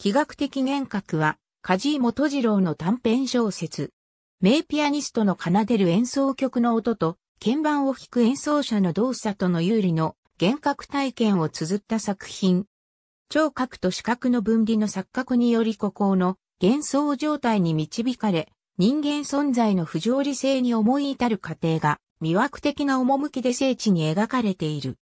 気学的幻覚は、梶井元次郎の短編小説。名ピアニストの奏でる演奏曲の音と、鍵盤を弾く演奏者の動作との有利の幻覚体験を綴った作品。聴覚と視覚の分離の錯覚により孤高の幻想状態に導かれ、人間存在の不条理性に思い至る過程が、魅惑的な趣で聖地に描かれている。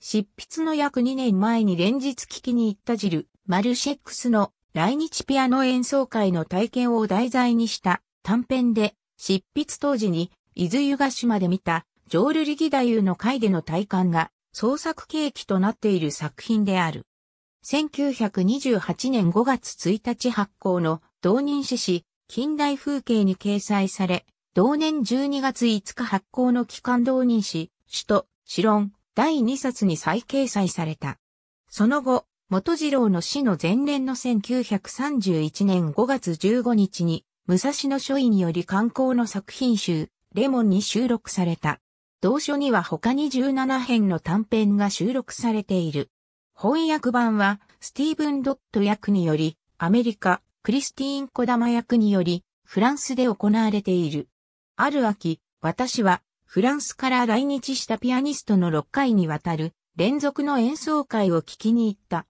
執筆の約2年前に連日聞きに行ったジル、マルシェックスの来日ピアノ演奏会の体験を題材にした短編で、執筆当時に伊豆湯ヶ島で見たジョール・リギダユの会での体感が創作契機となっている作品である。1928年5月1日発行の同人誌誌近代風景に掲載され、同年12月5日発行の期間同人誌、首都、シロン、第2冊に再掲載された。その後、元次郎の死の前年の1931年5月15日に、武蔵野書院より刊行の作品集、レモンに収録された。同書には他に17編の短編が収録されている。翻訳版は、スティーブン・ドット役により、アメリカ、クリスティーン・コダマ役により、フランスで行われている。ある秋、私は、フランスから来日したピアニストの6回にわたる、連続の演奏会を聞きに行った。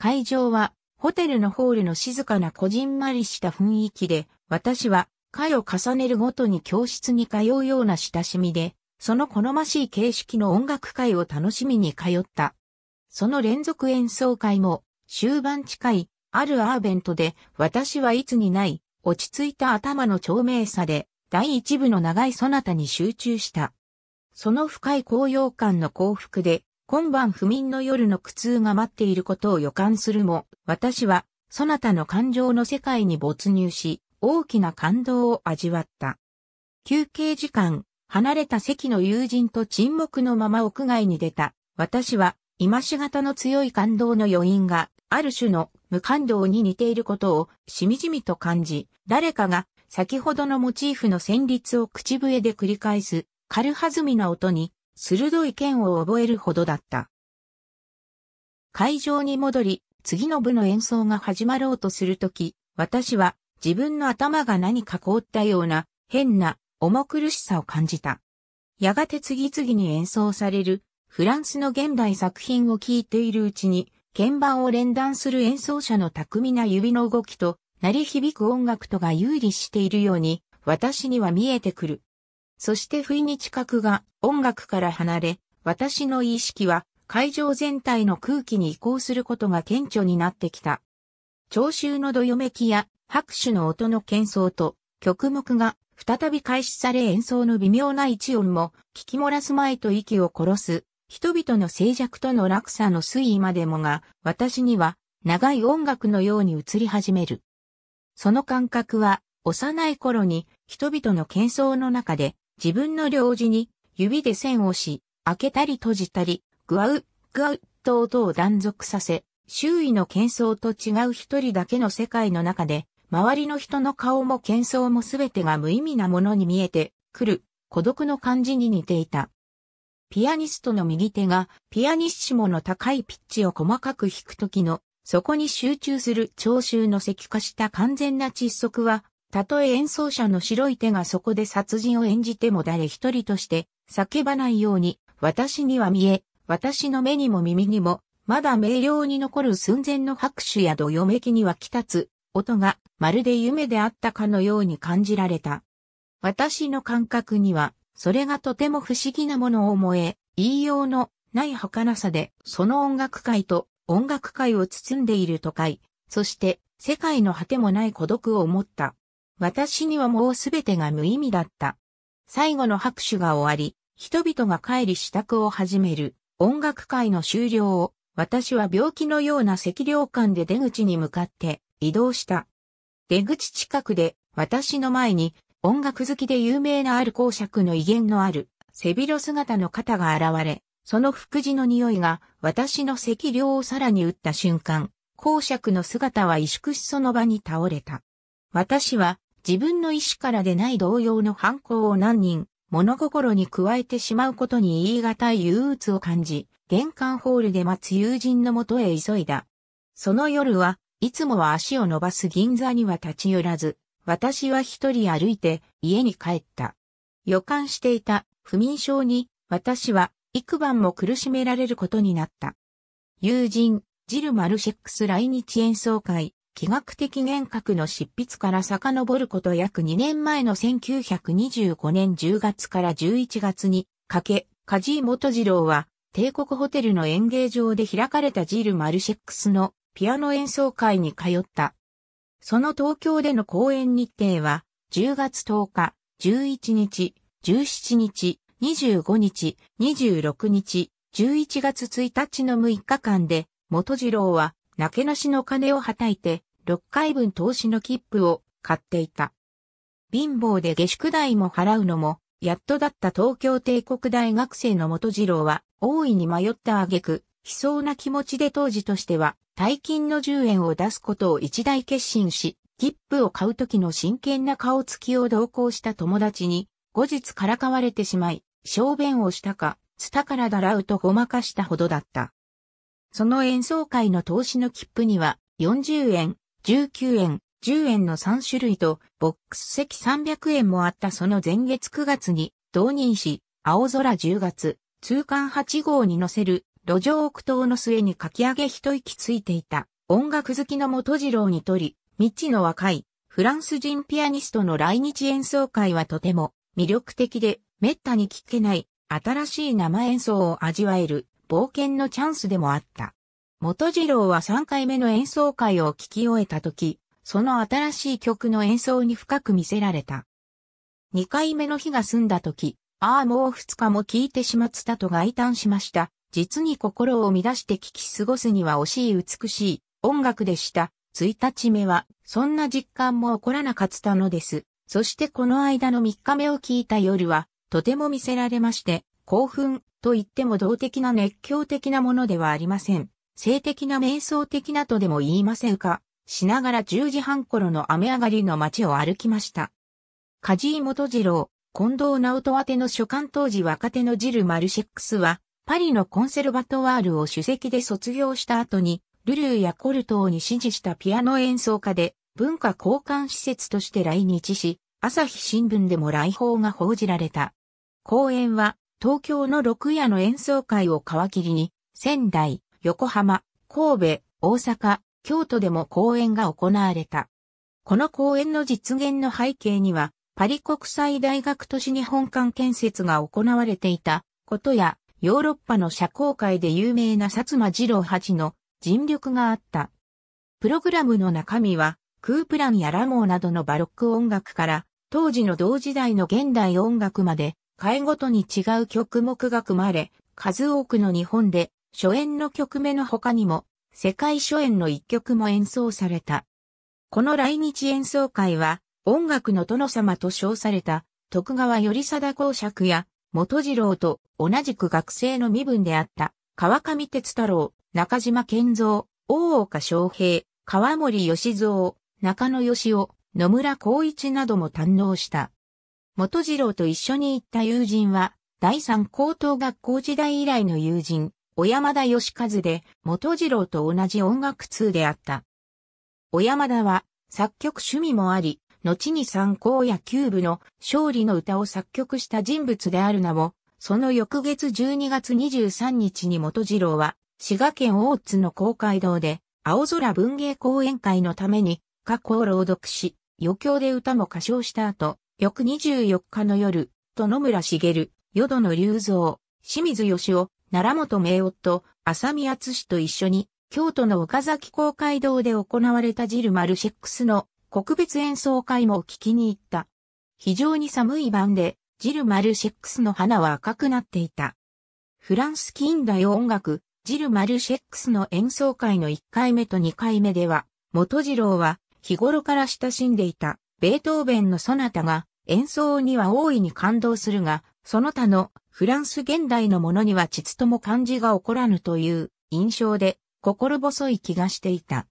会場はホテルのホールの静かなこじんまりした雰囲気で、私は回を重ねるごとに教室に通うような親しみで、その好ましい形式の音楽会を楽しみに通った。その連続演奏会も終盤近いあるアーベントで私はいつにない落ち着いた頭の長命さで第一部の長いそなたに集中した。その深い高揚感の幸福で今晩不眠の夜の苦痛が待っていることを予感するも、私は、そなたの感情の世界に没入し、大きな感動を味わった。休憩時間、離れた席の友人と沈黙のまま屋外に出た。私は、今したの強い感動の余韻が、ある種の無感動に似ていることをしみじみと感じ、誰かが先ほどのモチーフの旋律を口笛で繰り返す、軽はずみな音に鋭い剣を覚えるほどだった。会場に戻り、次の部の演奏が始まろうとするとき、私は自分の頭が何か凍ったような変な重苦しさを感じた。やがて次々に演奏されるフランスの現代作品を聴いているうちに、鍵盤を連弾する演奏者の巧みな指の動きと、鳴り響く音楽とが有利しているように、私には見えてくる。そして不意に知覚が音楽から離れ、私の意識は会場全体の空気に移行することが顕著になってきた。聴衆のどよめきや拍手の音の喧騒と曲目が再び開始され演奏の微妙な一音も聞き漏らす前と息を殺す人々の静寂との落差の推移までもが私には長い音楽のように映り始める。その感覚は幼い頃に人々の喧騒の中で自分の領事に指で線をし、開けたり閉じたり、グアウ、グアウと音を断続させ、周囲の喧騒と違う一人だけの世界の中で、周りの人の顔も喧騒も全てが無意味なものに見えてくる孤独の感じに似ていた。ピアニストの右手がピアニッシモの高いピッチを細かく弾くときの、そこに集中する聴衆の石化した完全な窒息はたとえ演奏者の白い手がそこで殺人を演じても誰一人として叫ばないように、私には見え、私の目にも耳にも、まだ明瞭に残る寸前の拍手やどよめきには来たつ、音がまるで夢であったかのように感じられた。私の感覚には、それがとても不思議なものを思え、言いようのない儚さで、その音楽界と音楽界を包んでいる都会、そして世界の果てもない孤独を思った。私にはもうすべてが無意味だった。最後の拍手が終わり、人々が帰り支度を始める音楽会の終了を、私は病気のような赤涼感で出口に向かって移動した。出口近くで私の前に音楽好きで有名なある公爵の威厳のある背広姿の方が現れ、その福地の匂いが私の赤涼をさらに打った瞬間、公爵の姿は萎縮しその場に倒れた。私は自分の意志からでない同様の犯行を何人、物心に加えてしまうことに言い難い憂鬱を感じ、玄関ホールで待つ友人のもとへ急いだ。その夜は、いつもは足を伸ばす銀座には立ち寄らず、私は一人歩いて家に帰った。予感していた不眠症に私は幾晩も苦しめられることになった。友人、ジル・マルシェックス来日演奏会、気学的幻覚の執筆から遡ること約2年前の1925年10月から11月にかけ、梶井元次郎は、帝国ホテルの演芸場で開かれたジール・マルシェックスのピアノ演奏会に通った。その東京での公演日程は、10月10日、11日、17日、25日、26日、11月1日の6日間で、元次郎はなけなしの金をはたいて、6回分投資の切符を買っていた。貧乏で下宿代も払うのも、やっとだった東京帝国大学生の元次郎は、大いに迷った挙句、悲壮な気持ちで当時としては、大金の10円を出すことを一大決心し、切符を買う時の真剣な顔つきを同行した友達に、後日からかわれてしまい、小便をしたか、つたからだらうとごまかしたほどだった。その演奏会の投資の切符には、40円、19円、10円の3種類と、ボックス席300円もあったその前月9月に、導入し、青空10月、通貫8号に乗せる、路上奥頭の末にかき上げ一息ついていた、音楽好きの元次郎にとり、未知の若い、フランス人ピアニストの来日演奏会はとても魅力的で、滅多に聞けない、新しい生演奏を味わえる、冒険のチャンスでもあった。元次郎は3回目の演奏会を聴き終えた時、その新しい曲の演奏に深く見せられた。2回目の日が済んだ時、ああもう2日も聴いてしまったと外嘆しました。実に心を乱して聴き過ごすには惜しい美しい音楽でした。1日目は、そんな実感も起こらなかったのです。そしてこの間の3日目を聞いた夜は、とても見せられまして、興奮と言っても動的な熱狂的なものではありません。性的な瞑想的なとでも言いませんか、しながら10時半頃の雨上がりの街を歩きました。梶井元次郎、近藤直人宛ての書簡当時若手のジル・マルシックスは、パリのコンセルバトワールを首席で卒業した後に、ルルーやコルトーに支持したピアノ演奏家で、文化交換施設として来日し、朝日新聞でも来訪が報じられた。講演は、東京の六夜の演奏会を皮切りに、仙台、横浜、神戸、大阪、京都でも公演が行われた。この公演の実現の背景には、パリ国際大学都市日本館建設が行われていたことや、ヨーロッパの社交界で有名な薩摩二郎八の尽力があった。プログラムの中身は、クープランやラモーなどのバロック音楽から、当時の同時代の現代音楽まで、回ごとに違う曲目が組まれ、数多くの日本で初演の曲目の他にも、世界初演の一曲も演奏された。この来日演奏会は、音楽の殿様と称された、徳川頼貞公爵や、元次郎と同じく学生の身分であった、川上哲太郎、中島健三、大岡昌平、川森義蔵、中野義雄、野村光一なども堪能した。元次郎と一緒に行った友人は、第三高等学校時代以来の友人、小山田義和で、元次郎と同じ音楽通であった。小山田は、作曲趣味もあり、後に三考野球部の勝利の歌を作曲した人物であるなも、その翌月12月23日に元次郎は、滋賀県大津の公会堂で、青空文芸講演会のために、過去を朗読し、余興で歌も歌唱した後、翌24日の夜、殿野村茂、淀野隆三、清水義雄、奈良本名夫、浅見厚氏と一緒に、京都の岡崎公会堂で行われたジルマルシックスの国別演奏会も聞きに行った。非常に寒い晩で、ジルマルシックスの花は赤くなっていた。フランス近代音楽、ジルマルシェックスの演奏会の1回目と2回目では、元次郎は日頃から親しんでいたベートーベンのソナタが演奏には大いに感動するが、その他のフランス現代のものにはちつとも感じが起こらぬという印象で心細い気がしていた。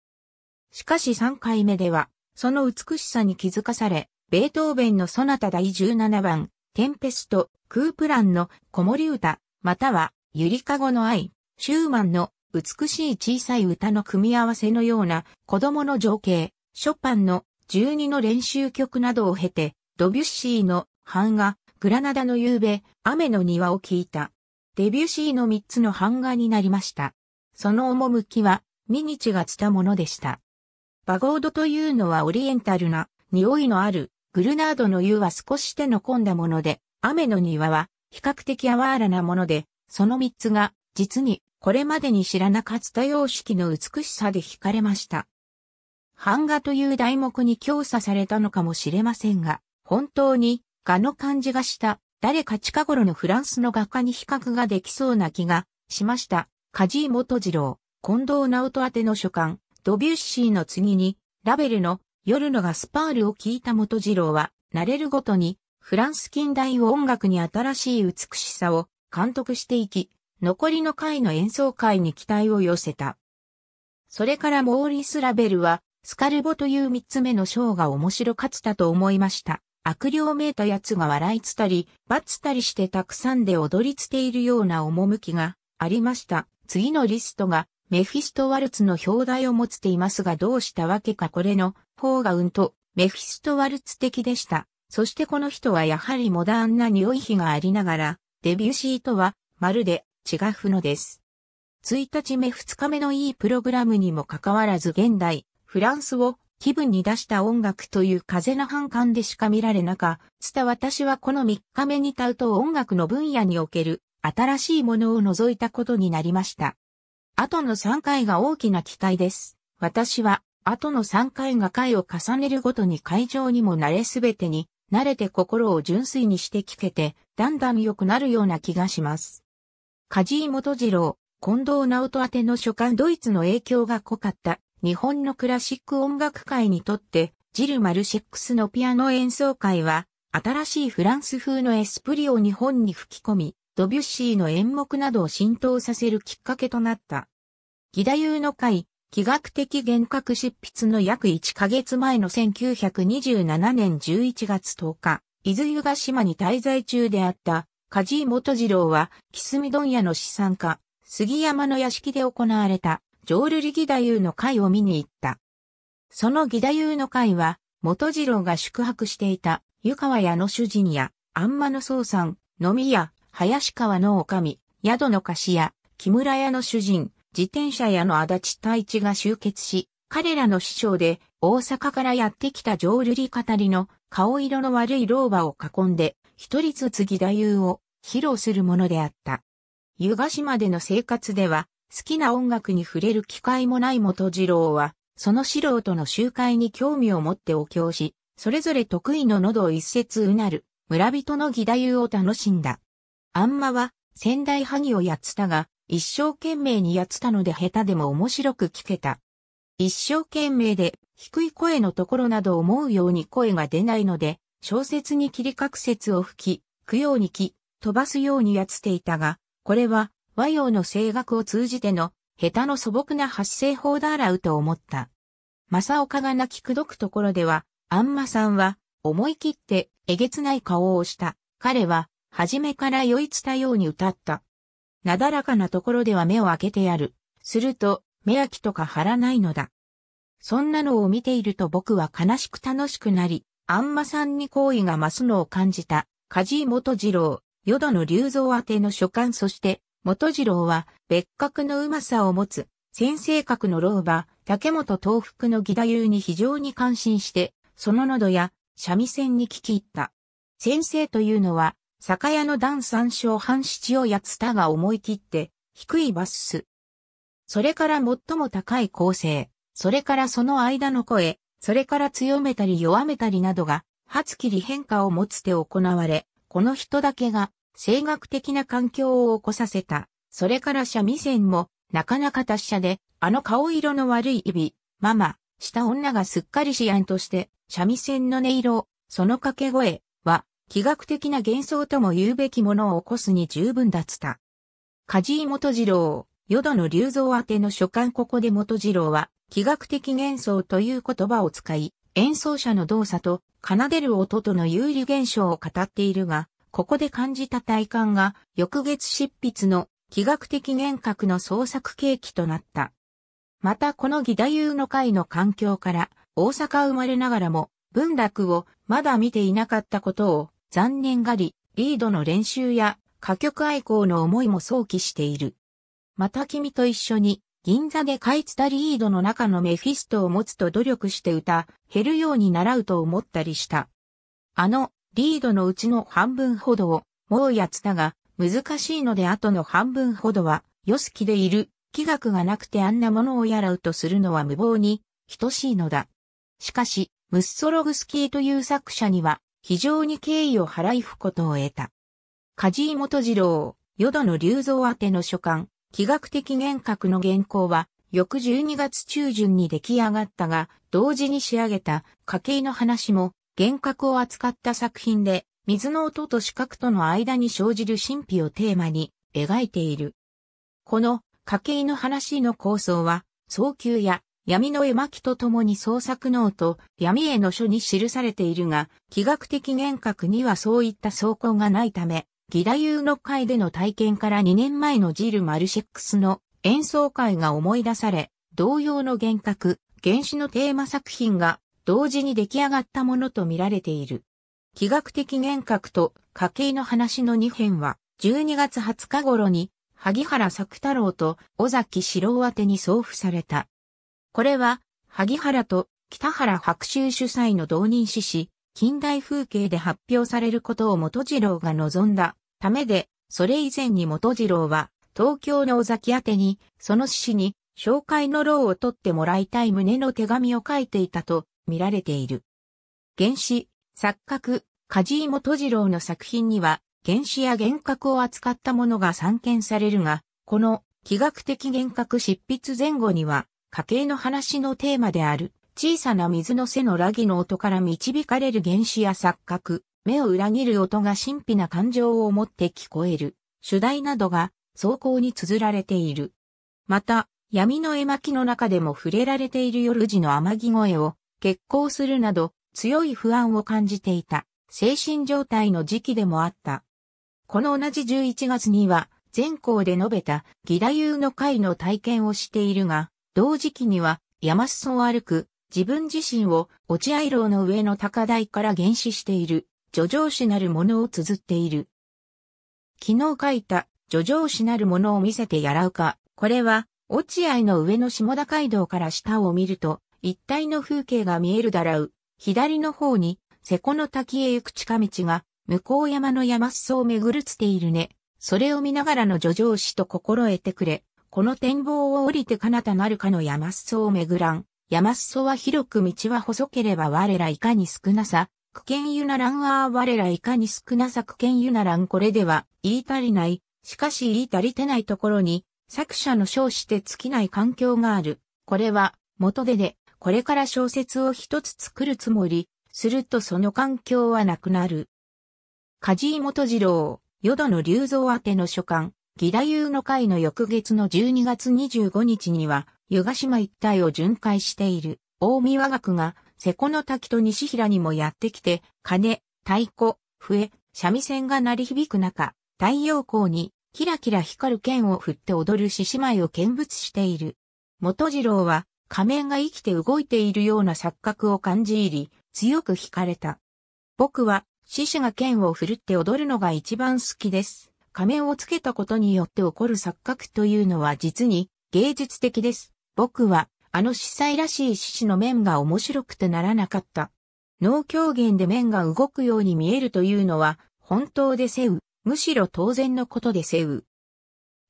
しかし3回目では、その美しさに気づかされ、ベートーベンのソナタ第17番、テンペスト、クープランの子守歌、または、ゆりかごの愛、シューマンの美しい小さい歌の組み合わせのような子供の情景、ショパンの12の練習曲などを経て、ドビュッシーの版画、グラナダの夕べ、雨の庭を聞いた。デビュッシーの3つの版画になりました。その趣は、ミニチがつたものでした。バゴードというのはオリエンタルな、匂いのある、グルナードの湯は少し手の込んだもので、雨の庭は比較的ーらなもので、その3つが、実に、これまでに知らなかった様式の美しさで惹かれました。版画という題目に強査されたのかもしれませんが、本当に、画の感じがした、誰か近頃のフランスの画家に比較ができそうな気がしました。梶井元次郎、近藤直人宛ての書簡、ドビュッシーの次に、ラベルの夜のガスパールを聞いた元次郎は、慣れるごとに、フランス近代を音楽に新しい美しさを監督していき、残りの回の演奏会に期待を寄せた。それからモーリス・ラベルは、スカルボという三つ目の章が面白かったと思いました。悪霊めいた奴が笑いつたり、ばつたりしてたくさんで踊りつているような趣がありました。次のリストが、メフィストワルツの表題を持つていますがどうしたわけかこれの方がうんと、メフィストワルツ的でした。そしてこの人はやはりモダンな匂い比がありながら、デビューシーとは、まるで、違うのです。1日目2日目のいいプログラムにもかかわらず現代、フランスを気分に出した音楽という風の反感でしか見られなか、つた私はこの3日目に歌うと音楽の分野における新しいものを除いたことになりました。後の3回が大きな期待です。私は後の3回が回を重ねるごとに会場にも慣れすべてに、慣れて心を純粋にして聞けて、だんだん良くなるような気がします。梶井元次郎、近藤直人宛の書簡ドイツの影響が濃かった日本のクラシック音楽界にとって、ジル・マルシェックスのピアノ演奏会は、新しいフランス風のエスプリを日本に吹き込み、ドビュッシーの演目などを浸透させるきっかけとなった。ギダユーの会、気学的幻覚執筆の約1ヶ月前の1927年11月10日、伊豆湯ヶ島に滞在中であった梶井元次郎は、キスミ問屋の資産家、杉山の屋敷で行われた浄瑠璃義太夫の会を見に行った。その義太夫の会は、元次郎が宿泊していた湯川屋の主人や、あんまの総さん、飲み屋、林川の女将、宿の菓子屋、木村屋の主人、自転車屋の足立太一が集結し、彼らの師匠で大阪からやってきた浄瑠璃語りの顔色の悪い老婆を囲んで、一人ずつ義太夫を披露するものであった。湯ヶ島での生活では、好きな音楽に触れる機会もない元次郎は、その素人の集会に興味を持ってお経し、それぞれ得意の喉を一節うなる、村人の義太夫を楽しんだ。あんまは、仙台萩をやってたが、一生懸命にやってたので下手でも面白く聞けた。一生懸命で、低い声のところなど思うように声が出ないので、小説に切り角説を吹き、供養にき、飛ばすようにやっていたが、これは和洋の声楽を通じての、下手の素朴な発声法だらうと思った。正岡が泣きくどくところでは、あんまさんは、思い切って、えげつない顔をした。彼は、初めから酔いつたように歌った。なだらかなところでは目を開けてやる。すると、目開きとか張らないのだ。そんなのを見ていると僕は悲しく楽しくなり、あんまさんに好意が増すのを感じた、梶井元次郎、淀野隆造宛ての書簡そして、元次郎は別格のうまさを持つ、先生格の老婆、竹本東福の義太夫に非常に感心して、その喉や三味線に聞き入った。先生というのは、酒屋の段三章半七をやつたが思い切って、低いバス。それから最も高い構成、それからその間の声、それから強めたり弱めたりなどが、初切り変化を持つて行われ、この人だけが声楽的な環境を起こさせた。それから三味線も、なかなか達者で、あの顔色の悪い指、ママ、した女がすっかり思案として、三味線の音色、その掛け声は、気学的な幻想とも言うべきものを起こすに十分だった。梶井元次郎、淀野隆造宛ての書簡ここで元次郎は、気学的幻想という言葉を使い、演奏者の動作と奏でる音との有利現象を語っているが、ここで感じた体感が、翌月執筆の、気学的幻覚の創作契機となった。またこの義太夫の会の環境から、大阪生まれながらも、文楽をまだ見ていなかったことを残念がり、リードの練習や歌曲愛好の思いも想起している。また君と一緒に銀座で買い伝たリードの中のメフィストを持つと努力して歌、減るように習うと思ったりした。あのリードのうちの半分ほどを、もうやつたが、難しいので後の半分ほどは、よすきでいる、気学がなくてあんなものをやらうとするのは無謀に、等しいのだ。しかし、ムッソログスキーという作者には、非常に敬意を払いふことを得た。梶井元次郎、淀野隆三宛ての書簡、気学的幻覚の原稿は、翌12月中旬に出来上がったが、同時に仕上げた家計の話も幻覚を扱った作品で、水の音と視覚との間に生じる神秘をテーマに描いている。この家計の話の構想は、早急や闇の絵巻とともに創作ノート、闇への書に記されているが、気学的幻覚にはそういった走行がないため、ギダユーの会での体験から2年前のジル・マルシェックスの演奏会が思い出され、同様の幻覚、原始のテーマ作品が同時に出来上がったものと見られている。気学的幻覚と家計の話の2編は、12月20日頃に、萩原作太郎と尾崎四郎宛に送付された。これは、萩原と北原白秋主催の同人誌誌、近代風景で発表されることを元次郎が望んだためで、それ以前に元次郎は、東京の尾崎宛に、その詩に、紹介の労を取ってもらいたい旨の手紙を書いていたと、見られている。原子、錯覚、梶井元次郎の作品には、原子や幻覚を扱ったものが散見されるが、この、気学的幻覚執筆前後には、家計の話のテーマである、小さな水の背のラギの音から導かれる原子や錯覚、目を裏切る音が神秘な感情を持って聞こえる、主題などが、走行に綴られている。また、闇の絵巻の中でも触れられている夜時の天城越えを、結婚するなど強い不安を感じていた精神状態の時期でもあった。この同じ11月には全校で述べた義太夫の会の体験をしているが、同時期には山裾を歩く自分自身を落合楼の上の高台から原始している、叙情詩なるものを綴っている。昨日書いた叙情詩なるものを見せてやらうか、これは落合の上の下田街道から下を見ると、一帯の風景が見えるだらう。左の方に、瀬古の滝へ行く近道が、向こう山の山裾を巡るつているね。それを見ながらの叙情詩と心得てくれ。この展望を降りて彼方なるかの山裾を巡らん。山裾は広く道は細ければ我らいかに少なさ。苦見ゆならんああ我らいかに少なさ苦見ゆならんこれでは言い足りない。しかし言い足りてないところに作者の称して尽きない環境がある。これは元手でこれから小説を一つ作るつもり、するとその環境はなくなる。梶井元次郎、淀野隆造宛の書簡、義太夫の会の翌月の12月25日には、湯ヶ島一帯を巡回している、大宮学が、瀬古の滝と西平にもやってきて、金、太鼓、笛、三味線が鳴り響く中、太陽光に、キラキラ光る剣を振って踊る獅子舞を見物している。元次郎は、仮面が生きて動いているような錯覚を感じ入り、強く惹かれた。僕は、獅子が剣を振るって踊るのが一番好きです。仮面をつけたことによって起こる錯覚というのは実に芸術的です。僕は、あの司祭らしい獅子の面が面白くてならなかった。脳狂言で面が動くように見えるというのは、本当でせう、むしろ当然のことでせう。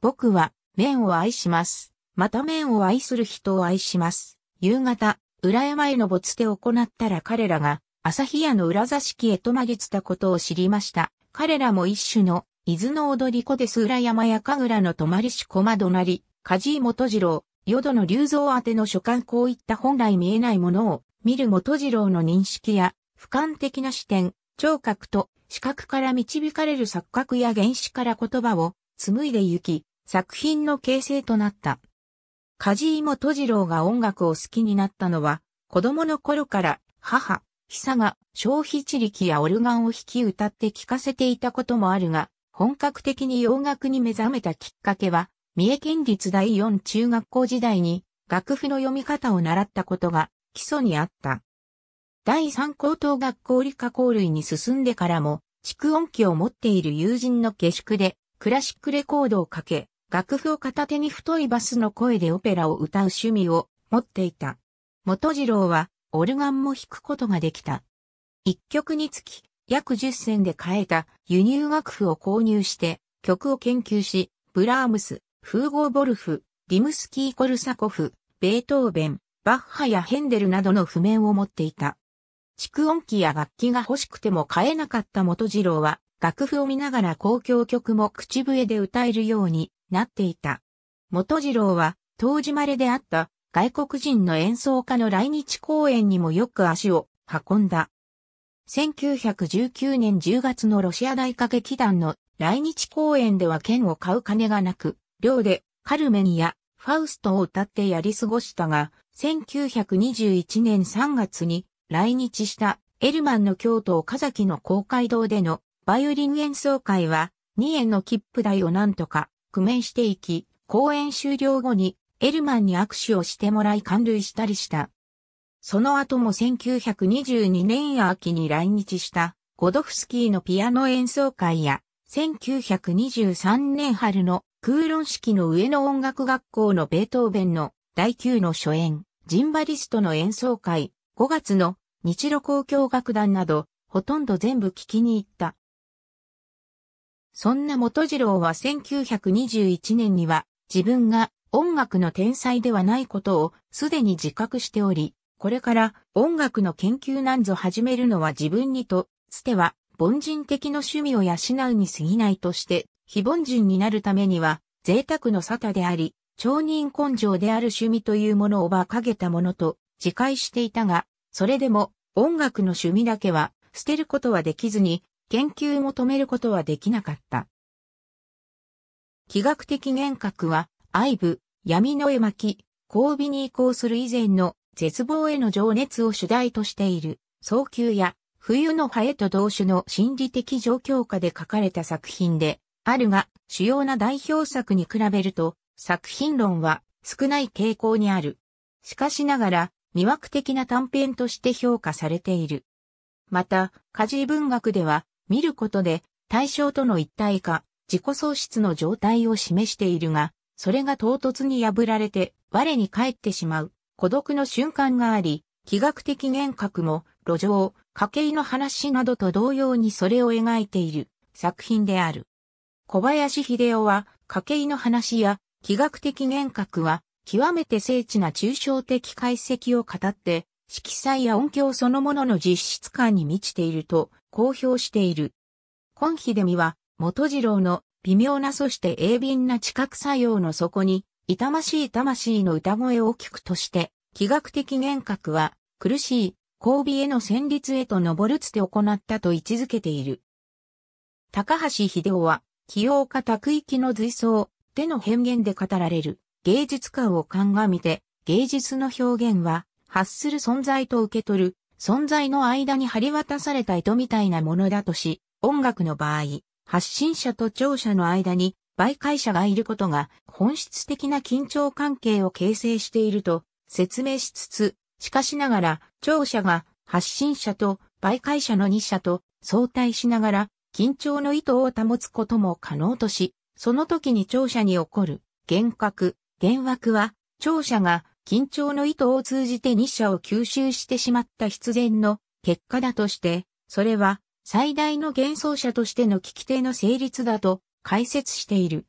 僕は、面を愛します。また麺を愛する人を愛します。夕方、裏山への没手を行ったら彼らが、朝日屋の裏座敷へと曲げつたことを知りました。彼らも一種の、伊豆の踊り子です裏山や神楽の泊まりし駒隣、梶井元次郎、淀の竜像宛ての書簡こういった本来見えないものを、見る元次郎の認識や、俯瞰的な視点、聴覚と視覚から導かれる錯覚や原始から言葉を紡いで行き、作品の形成となった。梶井元次郎が音楽を好きになったのは、子供の頃から母、久が消費地力やオルガンを弾き歌って聴かせていたこともあるが、本格的に洋楽に目覚めたきっかけは、三重県立第四中学校時代に楽譜の読み方を習ったことが基礎にあった。第三高等学校理科校類に進んでからも、蓄音機を持っている友人の下宿でクラシックレコードをかけ、楽譜を片手に太いバスの声でオペラを歌う趣味を持っていた。元次郎はオルガンも弾くことができた。一曲につき約10銭で買えた輸入楽譜を購入して曲を研究し、ブラームス、フーゴーボルフ、リムスキー・コルサコフ、ベートーベン、バッハやヘンデルなどの譜面を持っていた。蓄音機や楽器が欲しくても買えなかった元次郎は、楽譜を見ながら公共曲も口笛で歌えるようになっていた。元次郎は、当時まれであった外国人の演奏家の来日公演にもよく足を運んだ。1919年10月のロシア大歌劇団の来日公演では剣を買う金がなく、寮でカルメニやファウストを歌ってやり過ごしたが、1921年3月に来日したエルマンの京都岡崎の公会堂でのバイオリン演奏会は2円の切符代をなんとか工面していき、公演終了後にエルマンに握手をしてもらい感涙したりした。その後も1922年秋に来日したゴドフスキーのピアノ演奏会や1923年春の空論式の上野音楽学校のベートーベンの第9の初演、ジンバリストの演奏会、5月の日露交響楽団など、ほとんど全部聴きに行った。そんな元次郎は1921年には自分が音楽の天才ではないことをすでに自覚しており、これから音楽の研究なんぞ始めるのは自分にと、つては凡人的の趣味を養うに過ぎないとして、非凡人になるためには贅沢の沙汰であり、超人根性である趣味というものを馬鹿げたものと自戒していたが、それでも音楽の趣味だけは捨てることはできずに研究も止めることはできなかった。気学的幻覚は、愛部、闇の絵巻、交尾に移行する以前の絶望への情熱を主題としている、早急や冬のハエと同種の心理的状況下で書かれた作品で、あるが主要な代表作に比べると作品論は少ない傾向にある。しかしながら、魅惑的な短編として評価されている。また、家事文学では、見ることで対象との一体化、自己喪失の状態を示しているが、それが唐突に破られて我に返ってしまう孤独の瞬間があり、気学的幻覚も路上、家計の話などと同様にそれを描いている作品である。小林秀夫は家計の話や気学的幻覚は極めて精緻な抽象的解析を語って、色彩や音響そのものの実質感に満ちていると公表している。コンヒデミは、元次郎の微妙なそして鋭敏な知覚作用の底に、痛ましい魂の歌声を聞くとして、気学的幻覚は、苦しい、交尾への旋律へと登るつて行ったと位置づけている。高橋秀夫は、起用か宅域の随想での変幻で語られる芸術家を鑑みて、芸術の表現は、発する存在と受け取る存在の間に張り渡された糸みたいなものだとし、音楽の場合、発信者と聴者の間に媒介者がいることが本質的な緊張関係を形成していると説明しつつ、しかしながら聴者が発信者と媒介者の二者と相対しながら緊張の意図を保つことも可能とし、その時に聴者に起こる幻覚、幻惑は聴者が緊張の意図を通じて日射を吸収してしまった必然の結果だとして、それは最大の幻想者としての聞き手の成立だと解説している。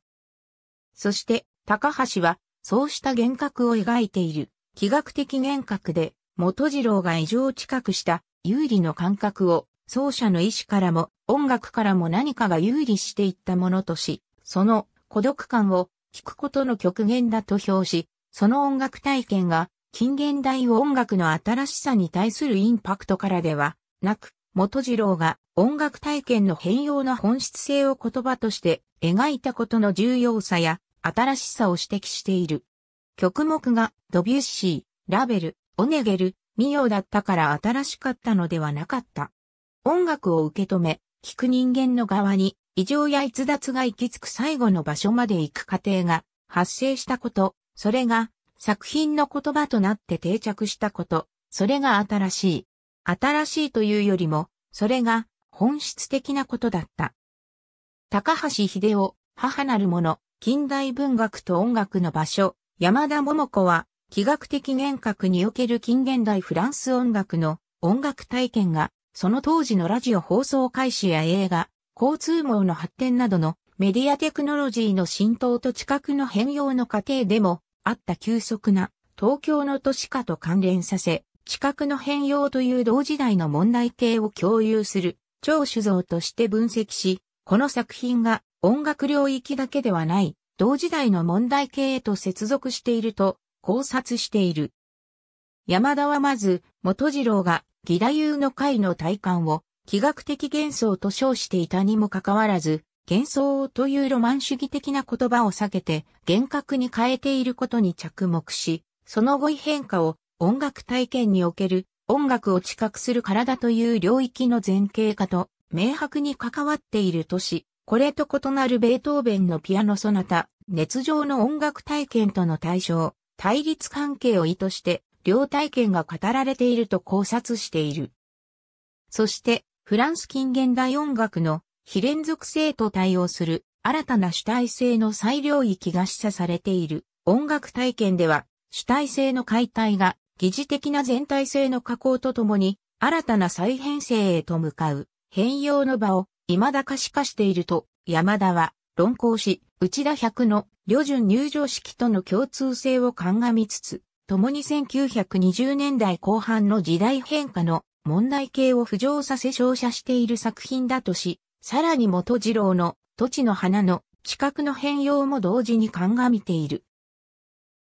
そして、高橋は、そうした幻覚を描いている、気学的幻覚で、元次郎が異常近くした有利の感覚を、奏者の意志からも音楽からも何かが有利していったものとし、その孤独感を聞くことの極限だと評し、その音楽体験が近現代音楽の新しさに対するインパクトからではなく、元次郎が音楽体験の変容の本質性を言葉として描いたことの重要さや新しさを指摘している。曲目がドビュッシー、ラベル、オネゲル、ミオだったから新しかったのではなかった。音楽を受け止め、聞く人間の側に異常や逸脱が行き着く最後の場所まで行く過程が発生したこと、それが作品の言葉となって定着したこと、それが新しい。新しいというよりも、それが本質的なことだった。高橋秀夫、母なる者、近代文学と音楽の場所、山田桃子は、気学的幻覚における近現代フランス音楽の音楽体験が、その当時のラジオ放送開始や映画、交通網の発展などのメディアテクノロジーの浸透と知覚の変容の過程でもあった急速な東京の都市化と関連させ、地殻の変容という同時代の問題系を共有する超酒造として分析し、この作品が音楽領域だけではない同時代の問題系へと接続していると考察している。山田はまず、元次郎が義太夫の会の体感を気学的幻想と称していたにもかかわらず、幻想というロマン主義的な言葉を避けて厳格に変えていることに着目し、その語彙変化を音楽体験における音楽を知覚する体という領域の前景化と明白に関わっているとし、これと異なるベートーベンのピアノソナタ、熱情の音楽体験との対象、対立関係を意図して両体験が語られていると考察している。そして、フランス近現代音楽の非連続性と対応する新たな主体性の再領域が示唆されている音楽体験では主体性の解体が疑似的な全体性の加工とともに新たな再編成へと向かう変容の場を未だ可視化していると山田は論考し内田百の旅順入場式との共通性を鑑みつつ共に1920年代後半の時代変化の問題形を浮上させ照射している作品だとし、さらに元次郎の土地の花の地殻の変容も同時に鑑みている。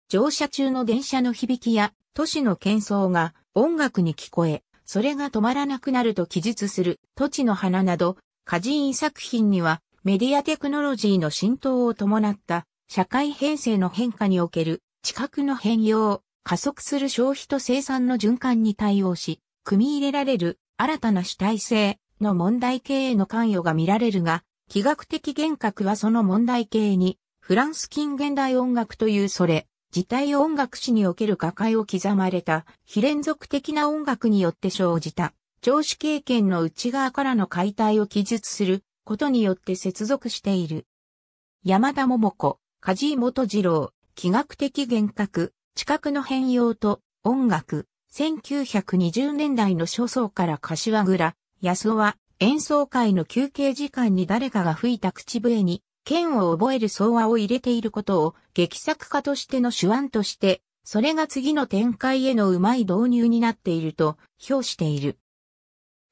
乗車中の電車の響きや都市の喧騒が音楽に聞こえ、それが止まらなくなると記述する土地の花など、歌人作品にはメディアテクノロジーの浸透を伴った社会編成の変化における地殻の変容、加速する消費と生産の循環に対応し、組み入れられる新たな主体性、の問題形への関与が見られるが、気学的幻覚はその問題形に、フランス近現代音楽というそれ、自体音楽史における画界を刻まれた、非連続的な音楽によって生じた、聴取経験の内側からの解体を記述することによって接続している。山田桃子、梶井元次郎、気学的幻覚、知覚の変容と音楽、1920年代の初層から柏倉、安尾は演奏会の休憩時間に誰かが吹いた口笛に剣を覚える相話を入れていることを劇作家としての手腕として、それが次の展開へのうまい導入になっていると評している。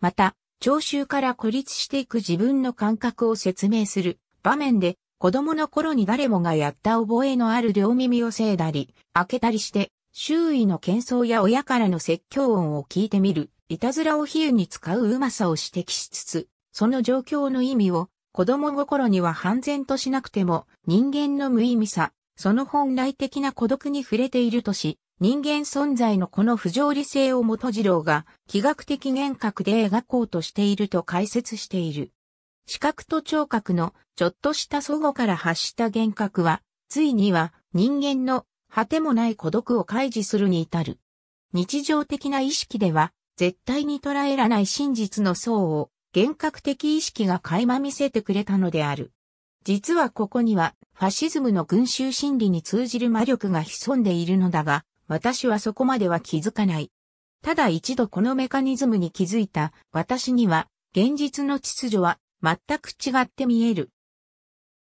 また、聴衆から孤立していく自分の感覚を説明する場面で、子供の頃に誰もがやった覚えのある両耳をせいだり、開けたりして、周囲の喧騒や親からの説教音を聞いてみるいたずらを比喩に使ううまさを指摘しつつ、その状況の意味を子供心には半然としなくても人間の無意味さ、その本来的な孤独に触れているとし、人間存在のこの不条理性を元次郎が気学的幻覚で描こうとしていると解説している。視覚と聴覚のちょっとした祖語から発した幻覚は、ついには人間の果てもない孤独を開示するに至る。日常的な意識では絶対に捉えらない真実の層を幻覚的意識が垣間見せてくれたのである。実はここにはファシズムの群衆心理に通じる魔力が潜んでいるのだが、私はそこまでは気づかない。ただ一度このメカニズムに気づいた私には、現実の秩序は全く違って見える。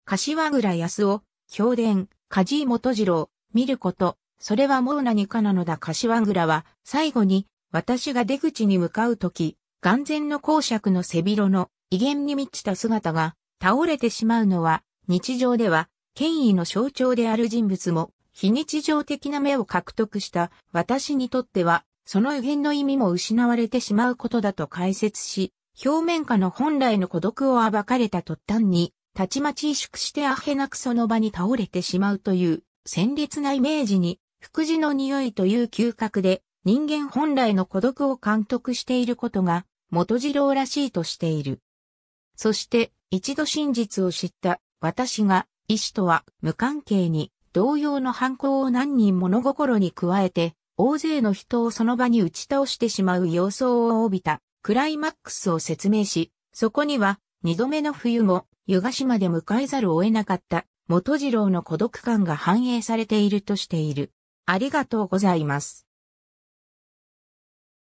柏倉康夫、氷伝、梶井元次郎、見ること、それはもう何かなのだ柏倉は、最後に、私が出口に向かうとき、眼前の公爵の背広の威厳に満ちた姿が倒れてしまうのは、日常では権威の象徴である人物も、非日常的な目を獲得した私にとっては、その予言の意味も失われてしまうことだと解説し、表面下の本来の孤独を暴かれた突端に、たちまち萎縮してあへなくその場に倒れてしまうという、鮮烈なイメージに、福祉の匂いという嗅覚で人間本来の孤独を監督していることが、元次郎らしいとしている。そして、一度真実を知った私が、医師とは無関係に、同様の犯行を何人物心に加えて、大勢の人をその場に打ち倒してしまう様相を帯びた、クライマックスを説明し、そこには、二度目の冬も、湯ヶ島で迎えざるを得なかった、元次郎の孤独感が反映されているとしている。ありがとうございます。